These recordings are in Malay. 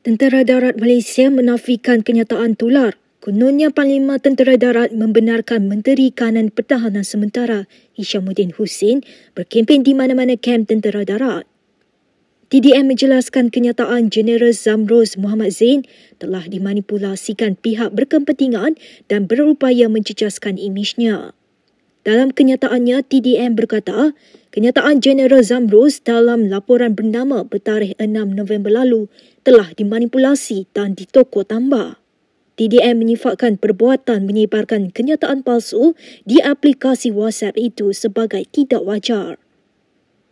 Tentera Darat Malaysia menafikan kenyataan tular. Kononnya Panglima Tentera Darat membenarkan Menteri Kanan Pertahanan Sementara Isyamuddin Hussein berkempen di mana-mana kem Tentera Darat. TDM menjelaskan kenyataan Jeneral Zamroz Muhammad Zain telah dimanipulasikan pihak berkepentingan dan berupaya mencecaskan imejnya. Dalam kenyataannya, TDM berkata, kenyataan General Zamrus dalam laporan bernama bertarikh 6 November lalu telah dimanipulasi dan ditokoh tambah. TDM menyifatkan perbuatan menyebarkan kenyataan palsu di aplikasi WhatsApp itu sebagai tidak wajar.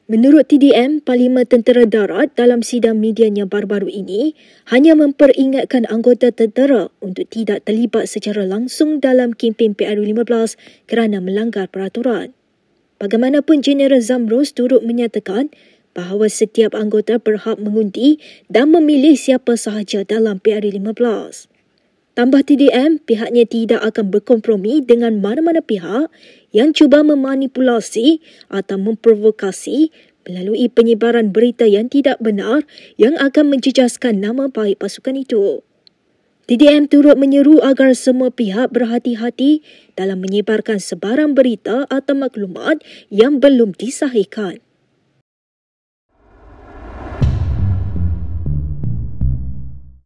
Menurut TDM, Parlimen Tentera Darat dalam sidang medianya baru-baru ini hanya memperingatkan anggota tentera untuk tidak terlibat secara langsung dalam kempen PRU15 kerana melanggar peraturan. Bagaimanapun Jeneral Zamros turut menyatakan bahawa setiap anggota berhak mengundi dan memilih siapa sahaja dalam PRU15. Tambah TDM, pihaknya tidak akan berkompromi dengan mana-mana pihak yang cuba memanipulasi atau memprovokasi melalui penyebaran berita yang tidak benar yang akan menjejaskan nama baik pasukan itu. TDM turut menyeru agar semua pihak berhati-hati dalam menyebarkan sebarang berita atau maklumat yang belum disahihkan.